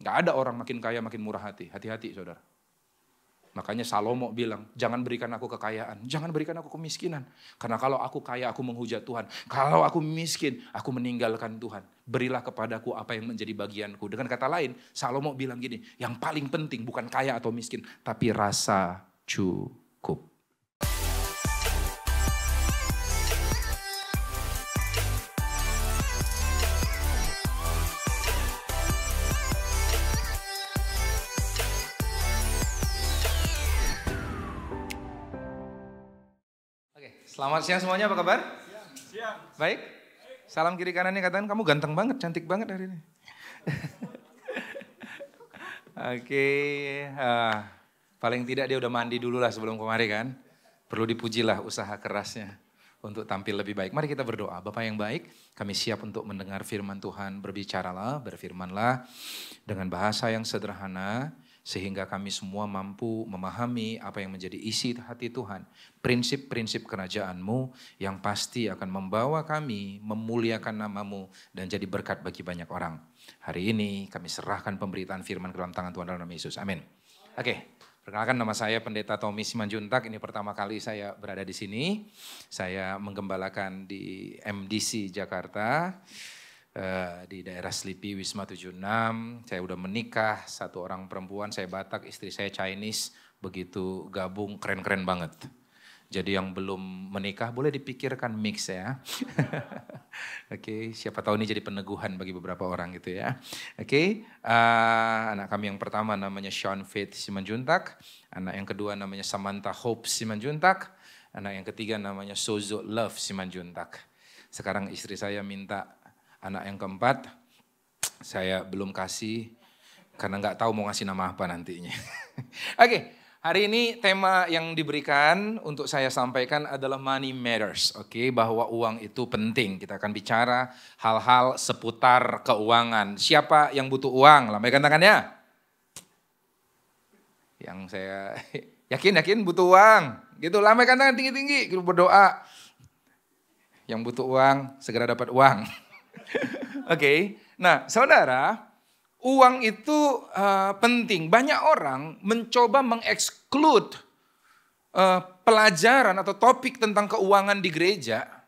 Gak ada orang makin kaya makin murah hati. Hati-hati saudara. Makanya Salomo bilang, jangan berikan aku kekayaan, jangan berikan aku kemiskinan. Karena kalau aku kaya, aku menghujat Tuhan. Kalau aku miskin, aku meninggalkan Tuhan. Berilah kepadaku apa yang menjadi bagianku. Dengan kata lain, Salomo bilang gini, yang paling penting bukan kaya atau miskin, tapi rasa cukup. Selamat siang semuanya, apa kabar? Siang. Baik? Salam kiri kanannya katakan kamu ganteng banget, cantik banget hari ini. Oke, okay. uh, eh, paling tidak dia udah mandi dulu lah sebelum kemari kan. Perlu dipujilah usaha kerasnya untuk tampil lebih baik. Mari kita berdoa. Bapak yang baik, kami siap untuk mendengar firman Tuhan. Berbicaralah, berfirmanlah dengan bahasa yang sederhana sehingga kami semua mampu memahami apa yang menjadi isi hati Tuhan, prinsip-prinsip kerajaan-Mu yang pasti akan membawa kami memuliakan namamu dan jadi berkat bagi banyak orang. Hari ini kami serahkan pemberitaan firman ke dalam tangan Tuhan dalam nama Yesus. Amin. Oke, okay. perkenalkan nama saya Pendeta Tommy Simanjuntak. Ini pertama kali saya berada di sini. Saya menggembalakan di MDC Jakarta. Eh, di daerah Slipi Wisma 76. Saya udah menikah, satu orang perempuan, saya Batak, istri saya Chinese. Begitu gabung keren-keren banget. Jadi yang belum menikah boleh dipikirkan mix ya. Oke, okay, siapa tahu ini jadi peneguhan bagi beberapa orang gitu ya. Oke, okay, uh, eh, anak kami yang pertama namanya Sean Faith Simanjuntak, anak yang kedua namanya Samantha Hope Simanjuntak, anak yang ketiga namanya Sozo Love Simanjuntak. Sekarang istri saya minta Anak yang keempat, saya belum kasih karena nggak tahu mau ngasih nama apa nantinya. Oke, okay, hari ini tema yang diberikan untuk saya sampaikan adalah money matters. Oke, okay? bahwa uang itu penting. Kita akan bicara hal-hal seputar keuangan. Siapa yang butuh uang? Lambaikan tangannya. Yang saya yakin yakin butuh uang. Gitu, lambaikan tangan tinggi-tinggi, berdoa. Yang butuh uang segera dapat uang. Oke, okay. nah saudara, uang itu uh, penting. Banyak orang mencoba mengeksklud uh, eh, pelajaran atau topik tentang keuangan di gereja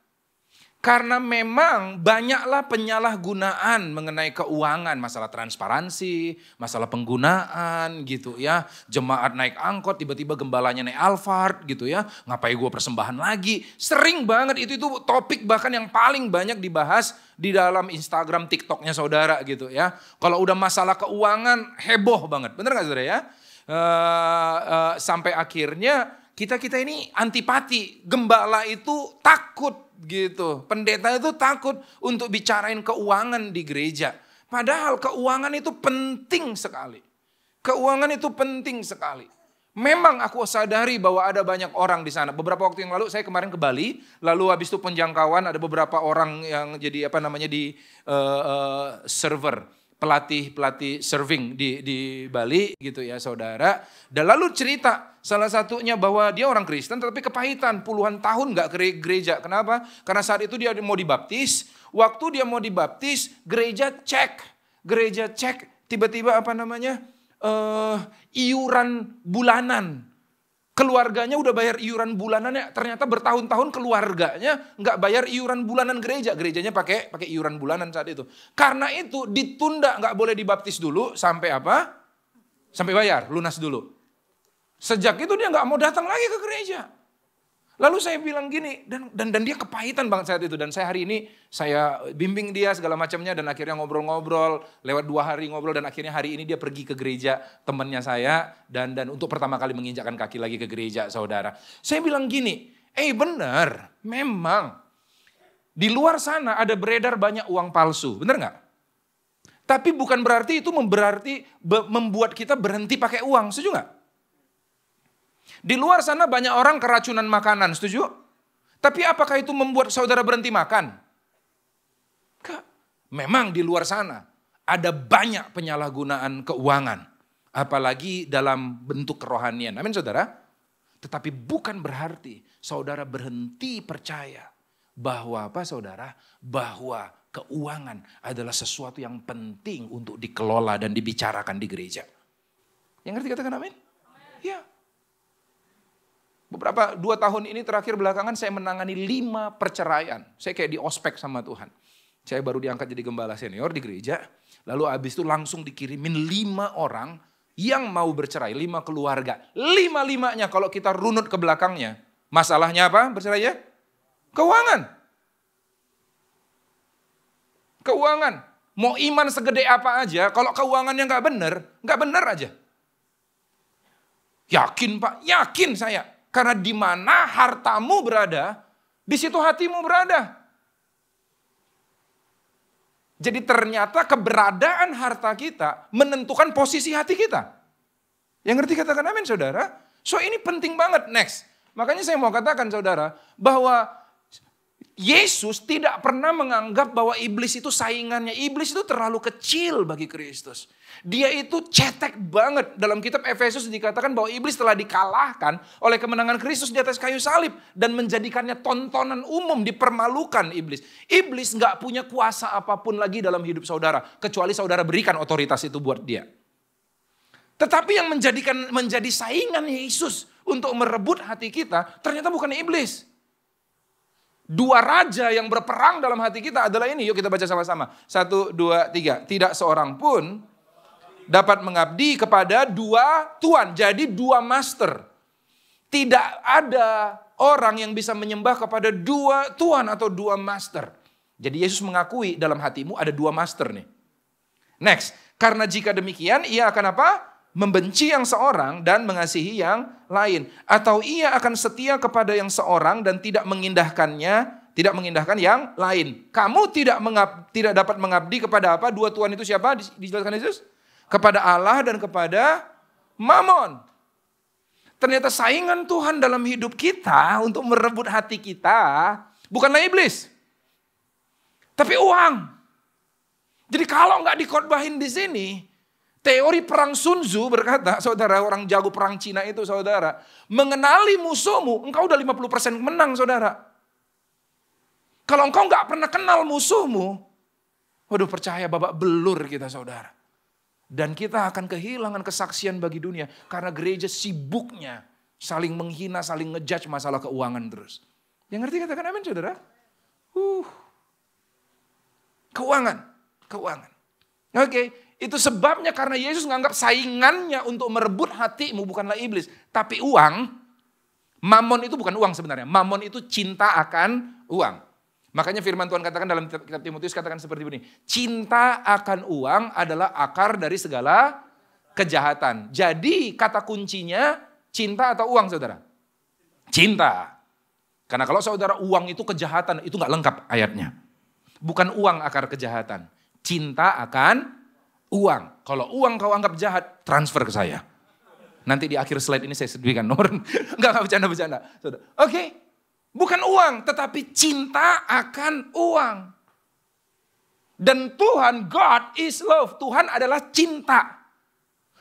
karena memang banyaklah penyalahgunaan mengenai keuangan, masalah transparansi, masalah penggunaan gitu ya. Jemaat naik angkot, tiba-tiba gembalanya naik Alphard gitu ya. Ngapain gue persembahan lagi? Sering banget itu itu topik bahkan yang paling banyak dibahas di dalam Instagram, TikToknya saudara gitu ya. Kalau udah masalah keuangan heboh banget, bener gak saudara ya? Uh, uh, sampai akhirnya kita kita ini antipati, gembala itu takut gitu. Pendeta itu takut untuk bicarain keuangan di gereja. Padahal keuangan itu penting sekali. Keuangan itu penting sekali. Memang aku sadari bahwa ada banyak orang di sana. Beberapa waktu yang lalu saya kemarin ke Bali, lalu habis itu penjangkauan ada beberapa orang yang jadi apa namanya di uh, uh, server pelatih-pelatih serving di, di Bali gitu ya saudara. Dan lalu cerita salah satunya bahwa dia orang Kristen tapi kepahitan puluhan tahun gak ke gereja. Kenapa? Karena saat itu dia mau dibaptis. Waktu dia mau dibaptis gereja cek. Gereja cek tiba-tiba apa namanya? Uh, iuran bulanan Keluarganya udah bayar iuran bulanan ya ternyata bertahun-tahun keluarganya nggak bayar iuran bulanan gereja. Gerejanya pakai pakai iuran bulanan saat itu. Karena itu ditunda nggak boleh dibaptis dulu sampai apa? Sampai bayar, lunas dulu. Sejak itu dia nggak mau datang lagi ke gereja. Lalu saya bilang gini dan dan dan dia kepahitan banget saat itu dan saya hari ini saya bimbing dia segala macamnya dan akhirnya ngobrol-ngobrol lewat dua hari ngobrol dan akhirnya hari ini dia pergi ke gereja temannya saya dan dan untuk pertama kali menginjakkan kaki lagi ke gereja saudara. Saya bilang gini, eh benar, memang di luar sana ada beredar banyak uang palsu, benar nggak? Tapi bukan berarti itu memberarti membuat kita berhenti pakai uang, setuju nggak? Di luar sana banyak orang keracunan makanan, setuju? Tapi apakah itu membuat saudara berhenti makan? Enggak. Memang di luar sana ada banyak penyalahgunaan keuangan. Apalagi dalam bentuk kerohanian. Amin saudara? Tetapi bukan berarti saudara berhenti percaya bahwa apa saudara? Bahwa keuangan adalah sesuatu yang penting untuk dikelola dan dibicarakan di gereja. Yang ngerti katakan amin? amin. Ya. Beberapa dua tahun ini terakhir belakangan saya menangani lima perceraian. Saya kayak di ospek sama Tuhan. Saya baru diangkat jadi gembala senior di gereja. Lalu abis itu langsung dikirimin lima orang yang mau bercerai. Lima keluarga. Lima-limanya kalau kita runut ke belakangnya. Masalahnya apa bercerai ya? Keuangan. Keuangan. Mau iman segede apa aja, kalau keuangannya nggak bener, nggak bener aja. Yakin pak, yakin saya. Karena di mana hartamu berada, di situ hatimu berada. Jadi ternyata keberadaan harta kita menentukan posisi hati kita. Yang ngerti katakan amin saudara. So ini penting banget next. Makanya saya mau katakan saudara bahwa Yesus tidak pernah menganggap bahwa iblis itu saingannya. Iblis itu terlalu kecil bagi Kristus. Dia itu cetek banget. Dalam kitab Efesus dikatakan bahwa iblis telah dikalahkan oleh kemenangan Kristus di atas kayu salib. Dan menjadikannya tontonan umum, dipermalukan iblis. Iblis nggak punya kuasa apapun lagi dalam hidup saudara. Kecuali saudara berikan otoritas itu buat dia. Tetapi yang menjadikan menjadi saingan Yesus untuk merebut hati kita ternyata bukan iblis dua raja yang berperang dalam hati kita adalah ini. Yuk kita baca sama-sama. Satu, dua, tiga. Tidak seorang pun dapat mengabdi kepada dua tuan. Jadi dua master. Tidak ada orang yang bisa menyembah kepada dua tuan atau dua master. Jadi Yesus mengakui dalam hatimu ada dua master nih. Next, karena jika demikian ia akan apa? membenci yang seorang dan mengasihi yang lain atau ia akan setia kepada yang seorang dan tidak mengindahkannya tidak mengindahkan yang lain kamu tidak mengab, tidak dapat mengabdi kepada apa dua tuan itu siapa dijelaskan Yesus kepada Allah dan kepada mamon ternyata saingan Tuhan dalam hidup kita untuk merebut hati kita bukanlah iblis tapi uang jadi kalau nggak dikorbahin di sini Teori perang Sun Tzu berkata, saudara orang jago perang Cina itu saudara, mengenali musuhmu, engkau udah 50% menang saudara. Kalau engkau nggak pernah kenal musuhmu, waduh percaya babak belur kita saudara. Dan kita akan kehilangan kesaksian bagi dunia karena gereja sibuknya saling menghina, saling ngejudge masalah keuangan terus. Yang ngerti katakan amin saudara. Uh. Keuangan, keuangan. Oke, okay. Itu sebabnya karena Yesus menganggap saingannya untuk merebut hatimu bukanlah iblis. Tapi uang, mamon itu bukan uang sebenarnya. Mamon itu cinta akan uang. Makanya firman Tuhan katakan dalam kitab Timotius katakan seperti ini. Cinta akan uang adalah akar dari segala kejahatan. Jadi kata kuncinya cinta atau uang saudara? Cinta. Karena kalau saudara uang itu kejahatan, itu nggak lengkap ayatnya. Bukan uang akar kejahatan. Cinta akan uang. Kalau uang kau anggap jahat, transfer ke saya. Nanti di akhir slide ini saya sediakan nomor. Enggak, enggak bercanda-bercanda. Oke, okay. bukan uang, tetapi cinta akan uang. Dan Tuhan, God is love. Tuhan adalah cinta.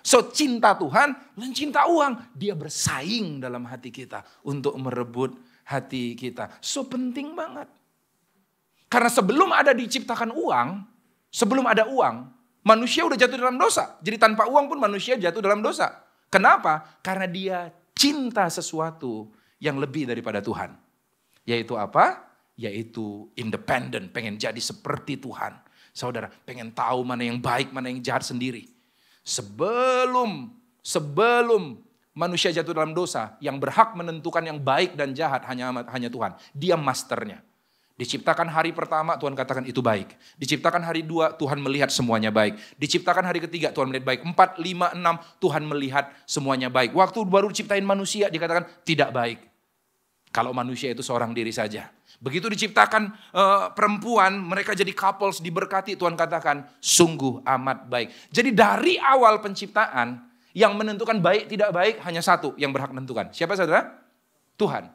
So cinta Tuhan dan cinta uang. Dia bersaing dalam hati kita untuk merebut hati kita. So penting banget. Karena sebelum ada diciptakan uang, sebelum ada uang, Manusia udah jatuh dalam dosa. Jadi tanpa uang pun manusia jatuh dalam dosa. Kenapa? Karena dia cinta sesuatu yang lebih daripada Tuhan. Yaitu apa? Yaitu independen, pengen jadi seperti Tuhan. Saudara, pengen tahu mana yang baik, mana yang jahat sendiri. Sebelum sebelum manusia jatuh dalam dosa, yang berhak menentukan yang baik dan jahat hanya hanya Tuhan. Dia masternya. Diciptakan hari pertama Tuhan katakan itu baik. Diciptakan hari dua Tuhan melihat semuanya baik. Diciptakan hari ketiga Tuhan melihat baik. Empat, lima, enam Tuhan melihat semuanya baik. Waktu baru ciptain manusia dikatakan tidak baik. Kalau manusia itu seorang diri saja. Begitu diciptakan e, perempuan mereka jadi couples diberkati Tuhan katakan sungguh amat baik. Jadi dari awal penciptaan yang menentukan baik tidak baik hanya satu yang berhak menentukan. Siapa saudara? Tuhan.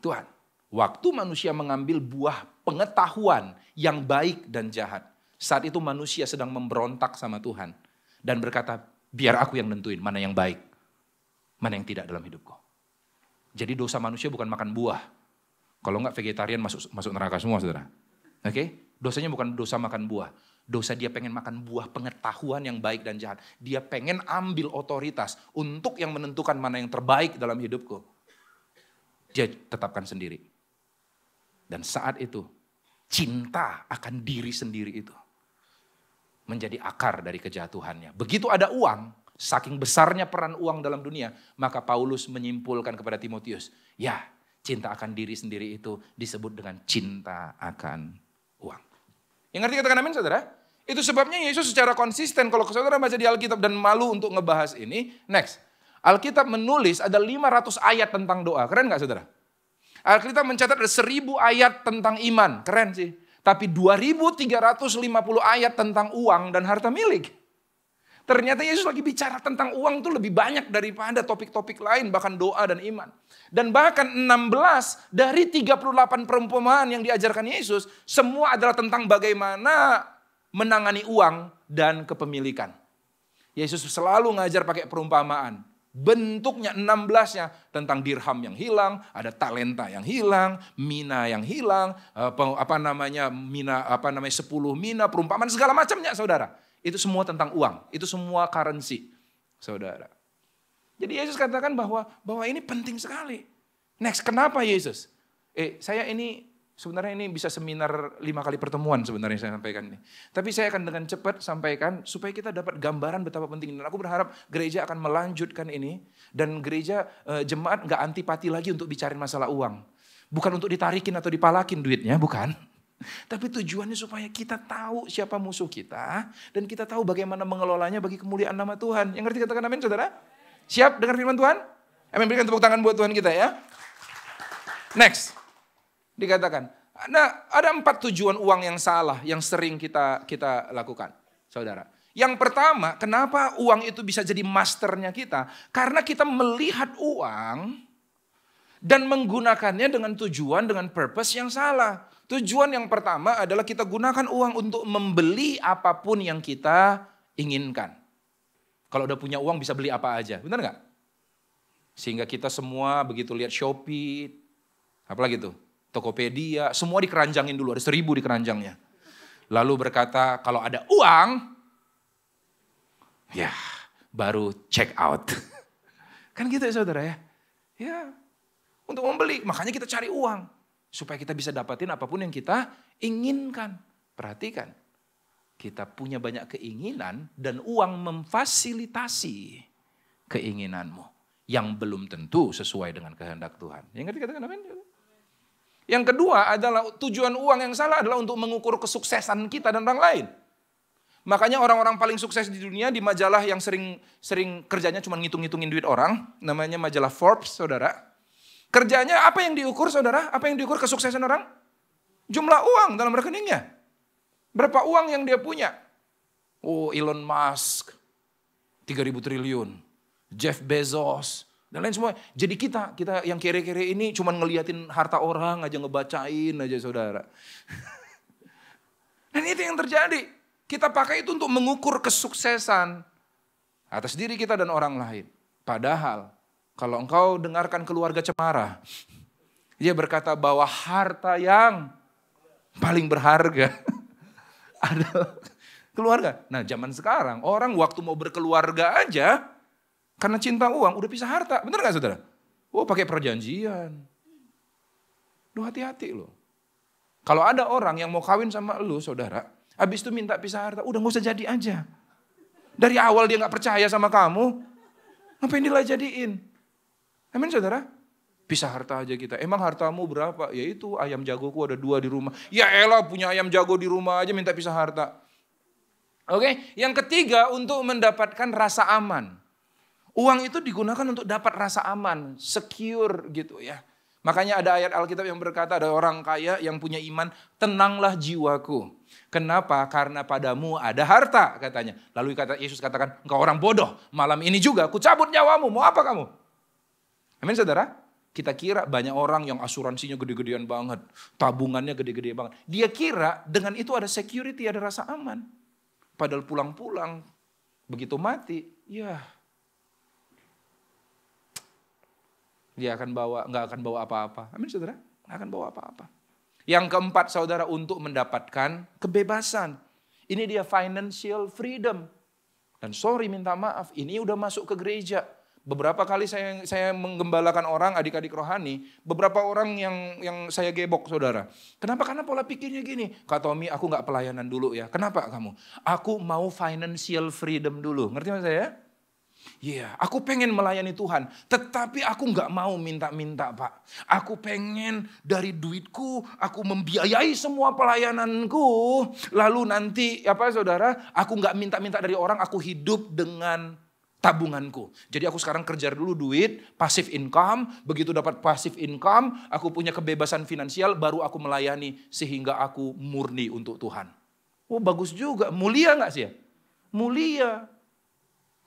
Tuhan. Waktu manusia mengambil buah pengetahuan yang baik dan jahat. Saat itu manusia sedang memberontak sama Tuhan. Dan berkata, biar aku yang nentuin mana yang baik. Mana yang tidak dalam hidupku. Jadi dosa manusia bukan makan buah. Kalau enggak vegetarian masuk masuk neraka semua saudara. Oke? Okay? Dosanya bukan dosa makan buah. Dosa dia pengen makan buah pengetahuan yang baik dan jahat. Dia pengen ambil otoritas untuk yang menentukan mana yang terbaik dalam hidupku. Dia tetapkan sendiri. Dan saat itu cinta akan diri sendiri itu menjadi akar dari kejatuhannya. Begitu ada uang, saking besarnya peran uang dalam dunia, maka Paulus menyimpulkan kepada Timotius, ya cinta akan diri sendiri itu disebut dengan cinta akan uang. Yang ngerti katakan amin saudara? Itu sebabnya Yesus secara konsisten, kalau saudara baca di Alkitab dan malu untuk ngebahas ini, next. Alkitab menulis ada 500 ayat tentang doa. Keren gak saudara? Alkitab mencatat ada seribu ayat tentang iman. Keren sih. Tapi 2350 ayat tentang uang dan harta milik. Ternyata Yesus lagi bicara tentang uang itu lebih banyak daripada topik-topik lain, bahkan doa dan iman. Dan bahkan 16 dari 38 perumpamaan yang diajarkan Yesus, semua adalah tentang bagaimana menangani uang dan kepemilikan. Yesus selalu ngajar pakai perumpamaan bentuknya 16-nya tentang dirham yang hilang, ada talenta yang hilang, mina yang hilang, eh, apa, namanya mina apa namanya 10 mina, perumpamaan segala macamnya Saudara. Itu semua tentang uang, itu semua currency Saudara. Jadi Yesus katakan bahwa bahwa ini penting sekali. Next, kenapa Yesus? Eh, saya ini Sebenarnya ini bisa seminar lima kali pertemuan sebenarnya saya sampaikan ini. Tapi saya akan dengan cepat sampaikan supaya kita dapat gambaran betapa penting. Dan aku berharap gereja akan melanjutkan ini. Dan gereja eh, jemaat nggak antipati lagi untuk bicarain masalah uang. Bukan untuk ditarikin atau dipalakin duitnya, bukan. Tapi tujuannya supaya kita tahu siapa musuh kita dan kita tahu bagaimana mengelolanya bagi kemuliaan nama Tuhan. Yang ngerti katakan amin saudara? Siap dengar firman Tuhan? Amin berikan tepuk tangan buat Tuhan kita ya. Next dikatakan ada nah, ada empat tujuan uang yang salah yang sering kita kita lakukan, saudara. Yang pertama, kenapa uang itu bisa jadi masternya kita? Karena kita melihat uang dan menggunakannya dengan tujuan dengan purpose yang salah. Tujuan yang pertama adalah kita gunakan uang untuk membeli apapun yang kita inginkan. Kalau udah punya uang bisa beli apa aja, benar nggak? Sehingga kita semua begitu lihat Shopee, apalagi tuh, Tokopedia, semua dikeranjangin dulu, ada seribu di keranjangnya. Lalu berkata, kalau ada uang, ya baru check out. Kan gitu ya saudara ya. Ya, untuk membeli. Makanya kita cari uang. Supaya kita bisa dapatin apapun yang kita inginkan. Perhatikan, kita punya banyak keinginan dan uang memfasilitasi keinginanmu yang belum tentu sesuai dengan kehendak Tuhan. Yang ngerti katakan amin? Yang kedua adalah tujuan uang yang salah adalah untuk mengukur kesuksesan kita dan orang lain. Makanya orang-orang paling sukses di dunia di majalah yang sering sering kerjanya cuma ngitung-ngitungin duit orang, namanya majalah Forbes, Saudara. Kerjanya apa yang diukur, Saudara? Apa yang diukur kesuksesan orang? Jumlah uang dalam rekeningnya. Berapa uang yang dia punya? Oh, Elon Musk 3000 triliun. Jeff Bezos dan lain semua. Jadi kita, kita yang kere-kere ini cuman ngeliatin harta orang aja ngebacain aja saudara. dan itu yang terjadi. Kita pakai itu untuk mengukur kesuksesan atas diri kita dan orang lain. Padahal kalau engkau dengarkan keluarga cemara, dia berkata bahwa harta yang paling berharga adalah keluarga. Nah zaman sekarang orang waktu mau berkeluarga aja karena cinta uang udah pisah harta. Bener gak saudara? Oh pakai perjanjian. Lu hati-hati loh. Kalau ada orang yang mau kawin sama lu saudara, habis itu minta pisah harta, udah gak usah jadi aja. Dari awal dia gak percaya sama kamu, ngapain dia jadiin? Amin saudara? Pisah harta aja kita. Emang hartamu berapa? Ya itu ayam ku ada dua di rumah. Ya elah punya ayam jago di rumah aja minta pisah harta. Oke, yang ketiga untuk mendapatkan rasa aman. Uang itu digunakan untuk dapat rasa aman, secure gitu ya. Makanya ada ayat Alkitab yang berkata ada orang kaya yang punya iman, tenanglah jiwaku. Kenapa? Karena padamu ada harta katanya. Lalu kata Yesus katakan, engkau orang bodoh, malam ini juga aku cabut nyawamu, mau apa kamu? Amin saudara? Kita kira banyak orang yang asuransinya gede-gedean banget, tabungannya gede-gede banget. Dia kira dengan itu ada security, ada rasa aman. Padahal pulang-pulang, begitu mati, ya Dia akan bawa, nggak akan bawa apa-apa. Amin saudara, nggak akan bawa apa-apa. Yang keempat saudara untuk mendapatkan kebebasan. Ini dia financial freedom. Dan sorry minta maaf, ini udah masuk ke gereja. Beberapa kali saya saya menggembalakan orang adik-adik rohani, beberapa orang yang yang saya gebok saudara. Kenapa? Karena pola pikirnya gini, Kak Tommy aku nggak pelayanan dulu ya. Kenapa kamu? Aku mau financial freedom dulu. Ngerti maksud saya? Iya, yeah, aku pengen melayani Tuhan, tetapi aku nggak mau minta-minta, Pak. Aku pengen dari duitku, aku membiayai semua pelayananku. Lalu nanti apa, ya saudara? Aku nggak minta-minta dari orang, aku hidup dengan tabunganku. Jadi aku sekarang kerja dulu duit, pasif income. Begitu dapat pasif income, aku punya kebebasan finansial, baru aku melayani sehingga aku murni untuk Tuhan. Oh bagus juga, mulia nggak sih ya? Mulia.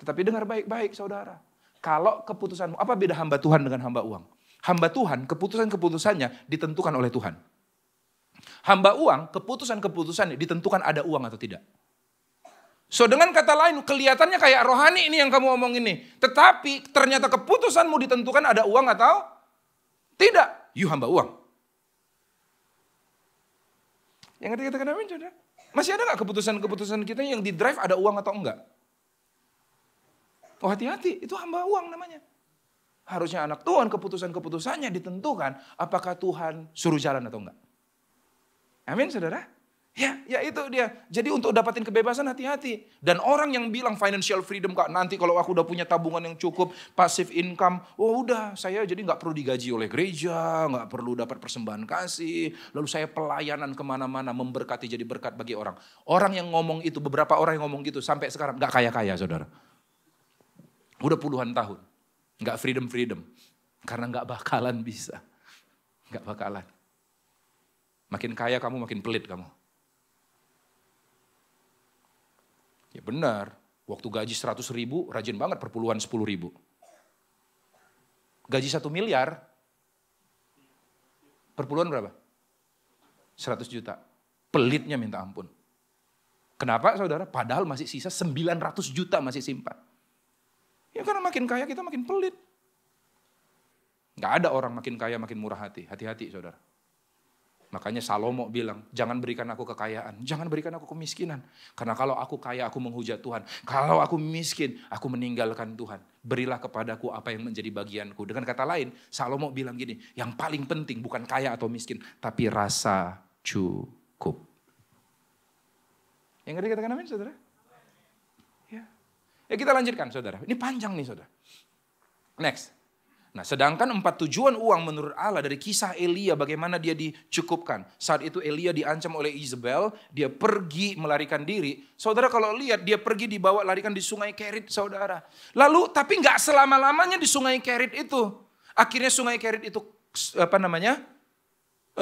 Tetapi dengar baik-baik saudara. Kalau keputusanmu, apa beda hamba Tuhan dengan hamba uang? Hamba Tuhan, keputusan-keputusannya ditentukan oleh Tuhan. Hamba uang, keputusan-keputusannya ditentukan ada uang atau tidak. So dengan kata lain kelihatannya kayak rohani ini yang kamu omong ini. Tetapi ternyata keputusanmu ditentukan ada uang atau tidak. You hamba uang. Yang ngerti kata kenapa Masih ada gak keputusan-keputusan kita yang di drive ada uang atau enggak? Oh hati-hati, itu hamba uang namanya. Harusnya anak Tuhan keputusan-keputusannya ditentukan apakah Tuhan suruh jalan atau enggak. Amin saudara? Ya, ya itu dia. Jadi untuk dapatin kebebasan hati-hati. Dan orang yang bilang financial freedom kak nanti kalau aku udah punya tabungan yang cukup, passive income, oh udah saya jadi nggak perlu digaji oleh gereja, nggak perlu dapat persembahan kasih, lalu saya pelayanan kemana-mana memberkati jadi berkat bagi orang. Orang yang ngomong itu beberapa orang yang ngomong gitu sampai sekarang nggak kaya-kaya saudara. Udah puluhan tahun. Gak freedom-freedom. Karena gak bakalan bisa. Gak bakalan. Makin kaya kamu, makin pelit kamu. Ya benar, waktu gaji 100 ribu, rajin banget perpuluhan 10 ribu. Gaji 1 miliar, perpuluhan berapa? 100 juta. Pelitnya minta ampun. Kenapa saudara? Padahal masih sisa 900 juta masih simpan. Ya karena makin kaya kita makin pelit. Gak ada orang makin kaya makin murah hati. Hati-hati saudara. Makanya Salomo bilang, jangan berikan aku kekayaan, jangan berikan aku kemiskinan. Karena kalau aku kaya, aku menghujat Tuhan. Kalau aku miskin, aku meninggalkan Tuhan. Berilah kepadaku apa yang menjadi bagianku. Dengan kata lain, Salomo bilang gini, yang paling penting bukan kaya atau miskin, tapi rasa cukup. Yang ngerti katakan amin saudara? Ya kita lanjutkan saudara. Ini panjang nih saudara. Next. Nah sedangkan empat tujuan uang menurut Allah dari kisah Elia bagaimana dia dicukupkan. Saat itu Elia diancam oleh Isabel, dia pergi melarikan diri. Saudara kalau lihat dia pergi dibawa larikan di sungai Kerit saudara. Lalu tapi nggak selama-lamanya di sungai Kerit itu. Akhirnya sungai Kerit itu apa namanya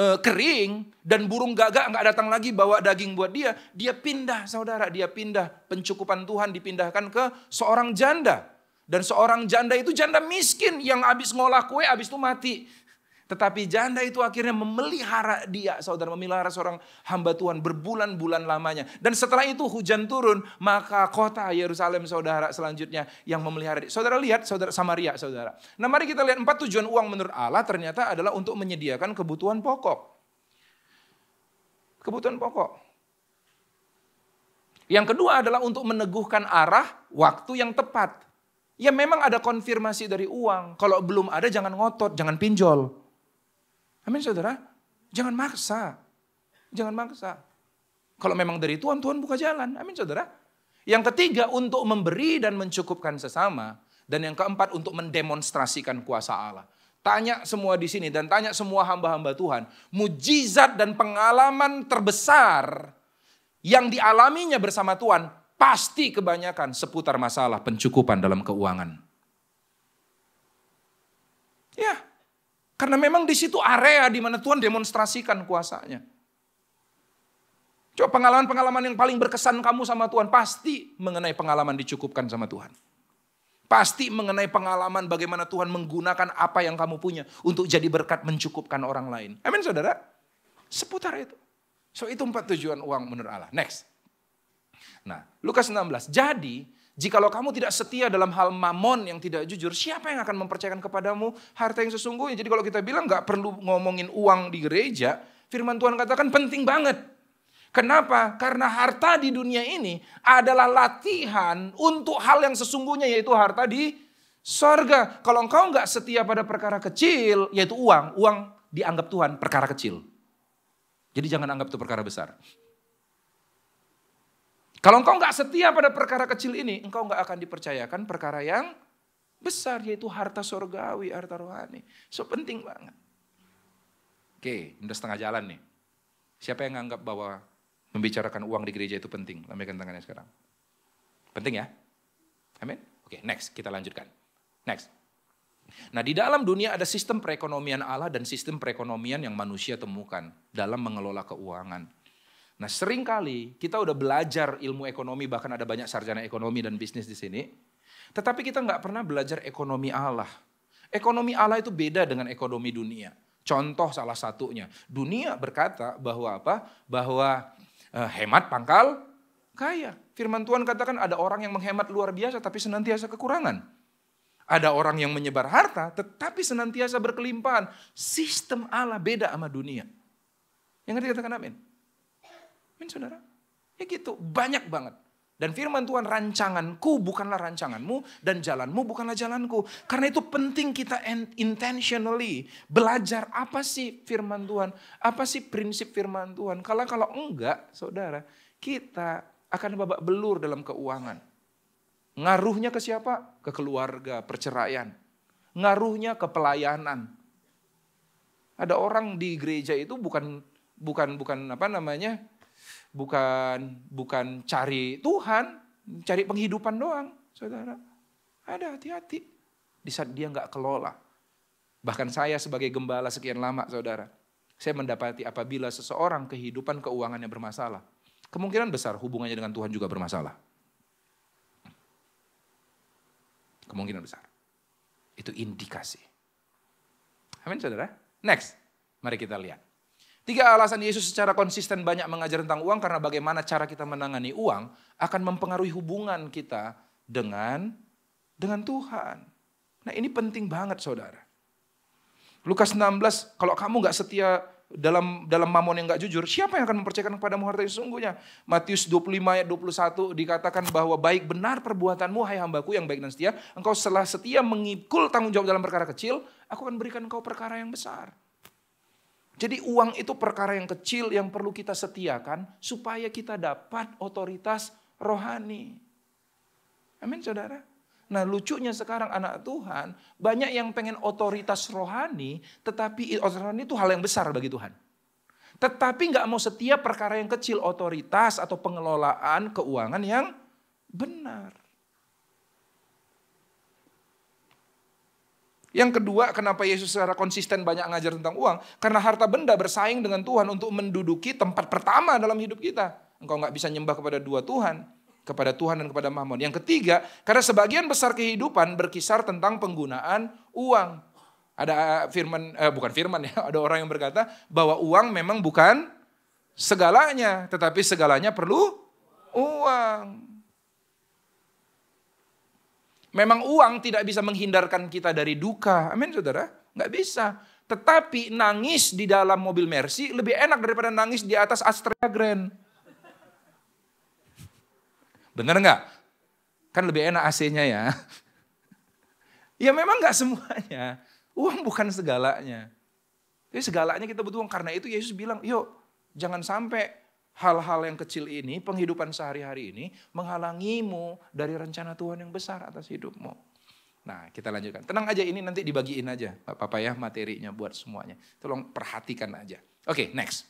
uh, kering dan burung gagak nggak datang lagi bawa daging buat dia, dia pindah saudara, dia pindah pencukupan Tuhan dipindahkan ke seorang janda. Dan seorang janda itu janda miskin yang habis ngolah kue habis itu mati. Tetapi janda itu akhirnya memelihara dia, saudara memelihara seorang hamba Tuhan berbulan-bulan lamanya. Dan setelah itu hujan turun, maka kota Yerusalem saudara selanjutnya yang memelihara dia. Saudara lihat saudara Samaria saudara. Nah mari kita lihat empat tujuan uang menurut Allah ternyata adalah untuk menyediakan kebutuhan pokok. Kebutuhan pokok. Yang kedua adalah untuk meneguhkan arah waktu yang tepat. Ya memang ada konfirmasi dari uang. Kalau belum ada jangan ngotot, jangan pinjol. Amin saudara? Jangan maksa. Jangan maksa. Kalau memang dari Tuhan, Tuhan buka jalan. Amin saudara? Yang ketiga untuk memberi dan mencukupkan sesama. Dan yang keempat untuk mendemonstrasikan kuasa Allah. Tanya semua di sini dan tanya semua hamba-hamba Tuhan. Mujizat dan pengalaman terbesar yang dialaminya bersama Tuhan pasti kebanyakan seputar masalah pencukupan dalam keuangan. Ya, karena memang di situ area di mana Tuhan demonstrasikan kuasanya. Coba pengalaman-pengalaman yang paling berkesan kamu sama Tuhan pasti mengenai pengalaman dicukupkan sama Tuhan. Pasti mengenai pengalaman bagaimana Tuhan menggunakan apa yang kamu punya untuk jadi berkat mencukupkan orang lain. Amin saudara? Seputar itu. So itu empat tujuan uang menurut Allah. Next. Nah, Lukas 16. Jadi Jikalau kamu tidak setia dalam hal mamon yang tidak jujur, siapa yang akan mempercayakan kepadamu harta yang sesungguhnya? Jadi kalau kita bilang nggak perlu ngomongin uang di gereja, firman Tuhan katakan penting banget. Kenapa? Karena harta di dunia ini adalah latihan untuk hal yang sesungguhnya yaitu harta di sorga. Kalau engkau nggak setia pada perkara kecil yaitu uang, uang dianggap Tuhan perkara kecil. Jadi jangan anggap itu perkara besar. Kalau engkau nggak setia pada perkara kecil ini, engkau nggak akan dipercayakan perkara yang besar, yaitu harta surgawi, harta rohani. So penting banget. Oke, udah setengah jalan nih. Siapa yang nganggap bahwa membicarakan uang di gereja itu penting? Lambaikan tangannya sekarang. Penting ya? Amin? Oke, next. Kita lanjutkan. Next. Nah, di dalam dunia ada sistem perekonomian Allah dan sistem perekonomian yang manusia temukan dalam mengelola keuangan. Nah seringkali kita udah belajar ilmu ekonomi, bahkan ada banyak sarjana ekonomi dan bisnis di sini. Tetapi kita nggak pernah belajar ekonomi Allah. Ekonomi Allah itu beda dengan ekonomi dunia. Contoh salah satunya, dunia berkata bahwa apa? Bahwa eh, hemat pangkal kaya. Firman Tuhan katakan ada orang yang menghemat luar biasa tapi senantiasa kekurangan ada orang yang menyebar harta tetapi senantiasa berkelimpahan. Sistem Allah beda sama dunia. Yang ngerti katakan amin. Amin saudara. Ya gitu, banyak banget. Dan firman Tuhan rancanganku bukanlah rancanganmu dan jalanmu bukanlah jalanku. Karena itu penting kita intentionally belajar apa sih firman Tuhan. Apa sih prinsip firman Tuhan. Kalau kalau enggak saudara kita akan babak belur dalam keuangan. Ngaruhnya ke siapa? Ke keluarga, perceraian. Ngaruhnya ke pelayanan. Ada orang di gereja itu bukan bukan bukan apa namanya bukan bukan cari Tuhan, cari penghidupan doang, saudara. Ada hati-hati di saat dia nggak kelola. Bahkan saya sebagai gembala sekian lama, saudara, saya mendapati apabila seseorang kehidupan keuangannya bermasalah, kemungkinan besar hubungannya dengan Tuhan juga bermasalah. Kemungkinan besar. Itu indikasi. Amin, saudara. Next, mari kita lihat. Tiga alasan Yesus secara konsisten banyak mengajar tentang uang karena bagaimana cara kita menangani uang akan mempengaruhi hubungan kita dengan dengan Tuhan. Nah ini penting banget saudara. Lukas 16, kalau kamu nggak setia dalam dalam mamon yang nggak jujur, siapa yang akan mempercayakan kepadamu harta yang sesungguhnya? Matius 25 ayat 21 dikatakan bahwa baik benar perbuatanmu, hai hambaku yang baik dan setia, engkau setelah setia mengikul tanggung jawab dalam perkara kecil, aku akan berikan engkau perkara yang besar. Jadi uang itu perkara yang kecil yang perlu kita setiakan supaya kita dapat otoritas rohani. Amin saudara. Nah lucunya sekarang anak Tuhan banyak yang pengen otoritas rohani tetapi otoritas rohani itu hal yang besar bagi Tuhan. Tetapi nggak mau setiap perkara yang kecil otoritas atau pengelolaan keuangan yang benar. Yang kedua, kenapa Yesus secara konsisten banyak ngajar tentang uang? Karena harta benda bersaing dengan Tuhan untuk menduduki tempat pertama dalam hidup kita. Engkau nggak bisa nyembah kepada dua Tuhan, kepada Tuhan dan kepada Mammon. Yang ketiga, karena sebagian besar kehidupan berkisar tentang penggunaan uang. Ada eh, firman, eh, bukan firman ya, ada orang yang berkata bahwa uang memang bukan segalanya, tetapi segalanya perlu uang. Memang uang tidak bisa menghindarkan kita dari duka. Amin saudara? Nggak bisa. Tetapi nangis di dalam mobil Mercy lebih enak daripada nangis di atas Astrea Grand. Bener nggak? Kan lebih enak AC-nya ya. Ya memang nggak semuanya. Uang bukan segalanya. Jadi segalanya kita butuh uang. Karena itu Yesus bilang, yuk jangan sampai hal-hal yang kecil ini, penghidupan sehari-hari ini menghalangimu dari rencana Tuhan yang besar atas hidupmu. Nah, kita lanjutkan. Tenang aja ini nanti dibagiin aja, Pak apa ya materinya buat semuanya. Tolong perhatikan aja. Oke, okay, next.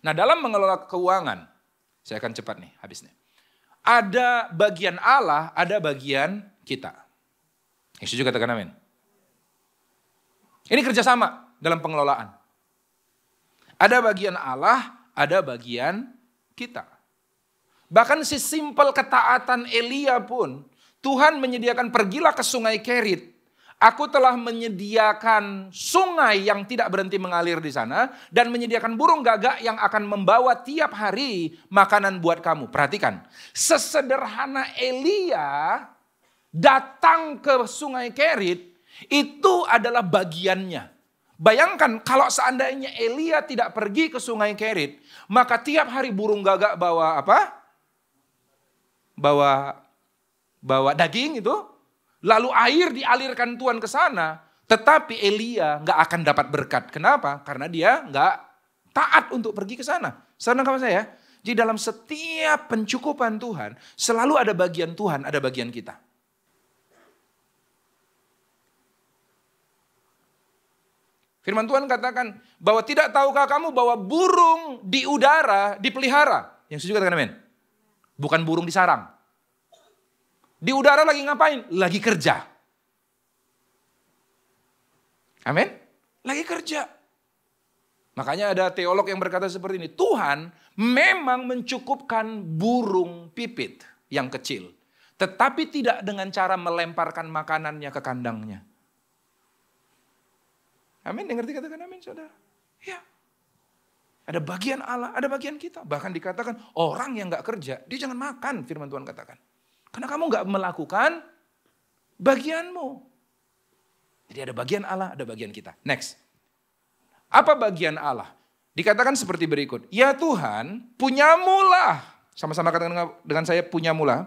Nah, dalam mengelola keuangan, saya akan cepat nih habisnya. Ada bagian Allah, ada bagian kita. Yang juga katakan amin. Ini kerjasama dalam pengelolaan. Ada bagian Allah, ada bagian kita. Bahkan si simpel ketaatan Elia pun, Tuhan menyediakan pergilah ke sungai Kerit. Aku telah menyediakan sungai yang tidak berhenti mengalir di sana dan menyediakan burung gagak yang akan membawa tiap hari makanan buat kamu. Perhatikan, sesederhana Elia datang ke sungai Kerit itu adalah bagiannya. Bayangkan kalau seandainya Elia tidak pergi ke sungai Kerit, maka tiap hari burung gagak bawa apa? Bawa bawa daging itu, lalu air dialirkan Tuhan ke sana. Tetapi Elia nggak akan dapat berkat. Kenapa? Karena dia nggak taat untuk pergi ke sana. Sana kamu saya. Jadi dalam setiap pencukupan Tuhan, selalu ada bagian Tuhan, ada bagian kita. Firman Tuhan katakan bahwa tidak tahukah kamu bahwa burung di udara dipelihara? Yang setuju katakan amin. Bukan burung di sarang. Di udara lagi ngapain? Lagi kerja. Amin. Lagi kerja. Makanya ada teolog yang berkata seperti ini, Tuhan memang mencukupkan burung pipit yang kecil, tetapi tidak dengan cara melemparkan makanannya ke kandangnya. Amin, yang ngerti katakan amin saudara. Ya. Ada bagian Allah, ada bagian kita. Bahkan dikatakan orang yang gak kerja, dia jangan makan, firman Tuhan katakan. Karena kamu gak melakukan bagianmu. Jadi ada bagian Allah, ada bagian kita. Next. Apa bagian Allah? Dikatakan seperti berikut. Ya Tuhan, punyamulah. Sama-sama katakan dengan saya, punyamulah.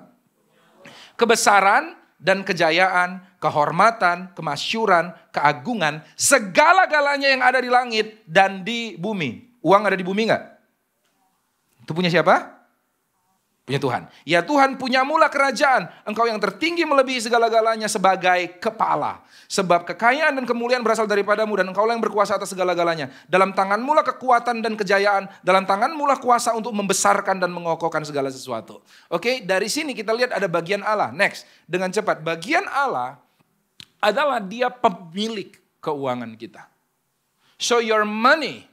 Kebesaran, dan kejayaan, kehormatan, kemasyuran, keagungan, segala-galanya yang ada di langit dan di bumi. Uang ada di bumi enggak? Itu punya siapa? punya Tuhan. Ya Tuhan, punya mula kerajaan. Engkau yang tertinggi melebihi segala-galanya sebagai kepala. Sebab kekayaan dan kemuliaan berasal daripadamu dan engkau yang berkuasa atas segala-galanya. Dalam tangan mula kekuatan dan kejayaan. Dalam tangan mula kuasa untuk membesarkan dan mengokohkan segala sesuatu. Oke, dari sini kita lihat ada bagian Allah. Next, dengan cepat. Bagian Allah adalah dia pemilik keuangan kita. So your money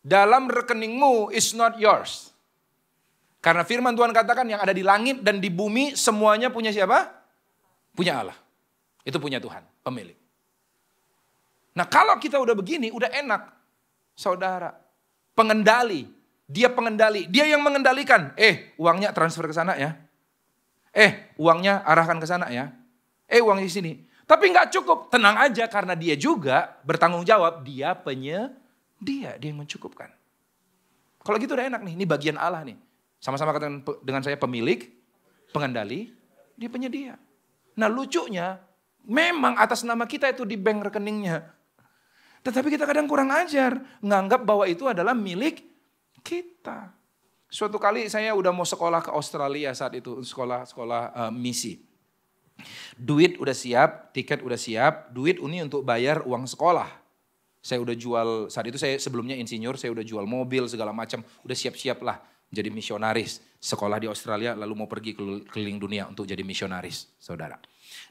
dalam rekeningmu is not yours karena firman Tuhan katakan yang ada di langit dan di bumi semuanya punya siapa? Punya Allah. Itu punya Tuhan, pemilik. Nah kalau kita udah begini, udah enak. Saudara, pengendali. Dia pengendali, dia yang mengendalikan. Eh, uangnya transfer ke sana ya. Eh, uangnya arahkan ke sana ya. Eh, uangnya di sini. Tapi nggak cukup, tenang aja karena dia juga bertanggung jawab. Dia penye, dia, dia yang mencukupkan. Kalau gitu udah enak nih, ini bagian Allah nih. Sama-sama katakan dengan saya pemilik, pengendali, di penyedia. Nah lucunya, memang atas nama kita itu di bank rekeningnya. Tetapi kita kadang kurang ajar, nganggap bahwa itu adalah milik kita. Suatu kali saya udah mau sekolah ke Australia saat itu, sekolah-sekolah uh, eh, misi. Duit udah siap, tiket udah siap, duit ini untuk bayar uang sekolah saya udah jual saat itu saya sebelumnya insinyur saya udah jual mobil segala macam udah siap-siap lah jadi misionaris. Sekolah di Australia lalu mau pergi keliling dunia untuk jadi misionaris, saudara.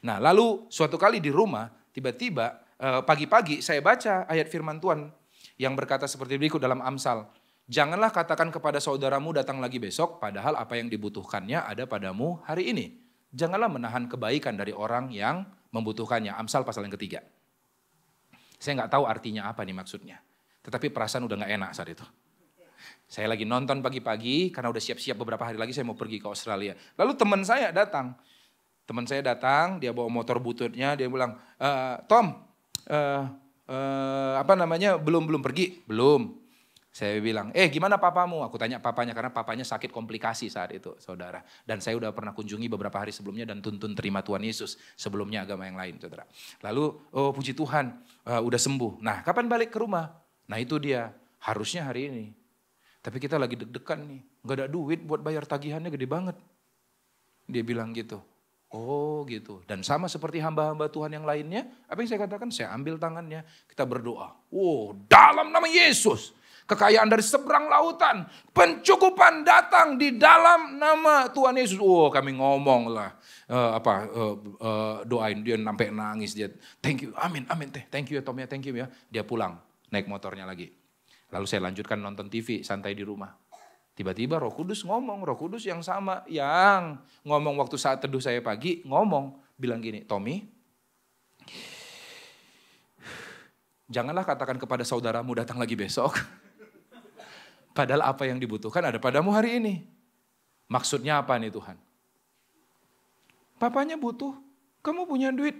Nah lalu suatu kali di rumah tiba-tiba eh, pagi-pagi saya baca ayat firman Tuhan yang berkata seperti berikut dalam Amsal. Janganlah katakan kepada saudaramu datang lagi besok, padahal apa yang dibutuhkannya ada padamu hari ini. Janganlah menahan kebaikan dari orang yang membutuhkannya. Amsal pasal yang ketiga. Saya nggak tahu artinya apa nih maksudnya. Tetapi perasaan udah nggak enak saat itu. Saya lagi nonton pagi-pagi karena udah siap-siap beberapa hari lagi saya mau pergi ke Australia. Lalu teman saya datang. Teman saya datang, dia bawa motor bututnya, dia bilang, e, Tom, uh, uh, apa namanya, belum belum pergi? Belum. Saya bilang, eh gimana papamu? Aku tanya papanya karena papanya sakit komplikasi saat itu, saudara. Dan saya udah pernah kunjungi beberapa hari sebelumnya dan tuntun terima Tuhan Yesus sebelumnya agama yang lain, saudara. Lalu, oh puji Tuhan, uh, udah sembuh. Nah, kapan balik ke rumah? Nah itu dia, harusnya hari ini. Tapi kita lagi deg-degan nih, nggak ada duit buat bayar tagihannya gede banget. Dia bilang gitu. Oh gitu. Dan sama seperti hamba-hamba Tuhan yang lainnya, apa yang saya katakan? Saya ambil tangannya, kita berdoa. Oh, dalam nama Yesus. Kekayaan dari seberang lautan, pencukupan datang di dalam nama Tuhan Yesus. Oh, kami ngomong lah uh, apa uh, uh, doain dia sampai nangis dia. Thank you. Amin, amin teh. Thank you ya Tom ya, thank you ya. Dia pulang naik motornya lagi. Lalu saya lanjutkan nonton TV, santai di rumah. Tiba-tiba Roh Kudus ngomong, Roh Kudus yang sama yang ngomong waktu saat teduh saya pagi, ngomong bilang gini, "Tommy, janganlah katakan kepada saudaramu datang lagi besok. Padahal apa yang dibutuhkan ada padamu hari ini." Maksudnya apa nih Tuhan? Papanya butuh, kamu punya duit,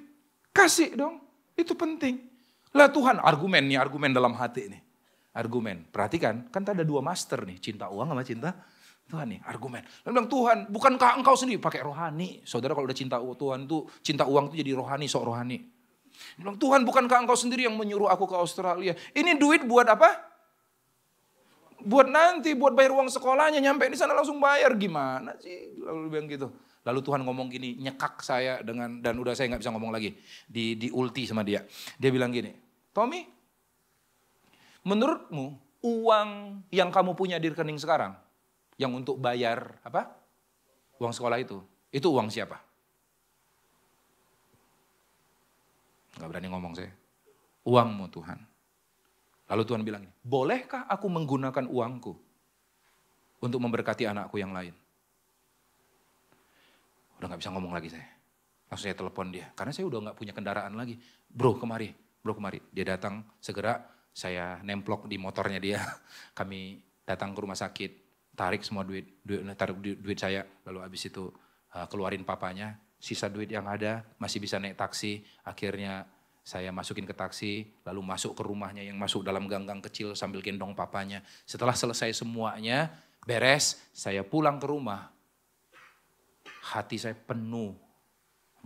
kasih dong. Itu penting. Lah Tuhan, argumen nih, argumen dalam hati nih argumen. Perhatikan, kan ada dua master nih, cinta uang sama cinta Tuhan nih, argumen. Lalu bilang, Tuhan, bukankah engkau sendiri pakai rohani? Saudara kalau udah cinta Tuhan itu cinta uang itu jadi rohani, sok rohani. Dia bilang, Tuhan, bukankah engkau sendiri yang menyuruh aku ke Australia? Ini duit buat apa? Buat nanti, buat bayar uang sekolahnya, nyampe di sana langsung bayar. Gimana sih? Lalu bilang gitu. Lalu Tuhan ngomong gini, nyekak saya dengan, dan udah saya nggak bisa ngomong lagi. Di, di ulti sama dia. Dia bilang gini, Tommy, Menurutmu uang yang kamu punya di rekening sekarang yang untuk bayar apa? Uang sekolah itu, itu uang siapa? Gak berani ngomong saya. Uangmu Tuhan. Lalu Tuhan bilang, bolehkah aku menggunakan uangku untuk memberkati anakku yang lain? Udah gak bisa ngomong lagi saya. Langsung saya telepon dia, karena saya udah gak punya kendaraan lagi. Bro kemari, bro kemari. Dia datang segera saya nemplok di motornya dia. Kami datang ke rumah sakit, tarik semua duit, duit tarik duit, duit saya, lalu habis itu uh, keluarin papanya, sisa duit yang ada masih bisa naik taksi. Akhirnya saya masukin ke taksi, lalu masuk ke rumahnya yang masuk dalam ganggang kecil sambil gendong papanya. Setelah selesai semuanya, beres, saya pulang ke rumah. Hati saya penuh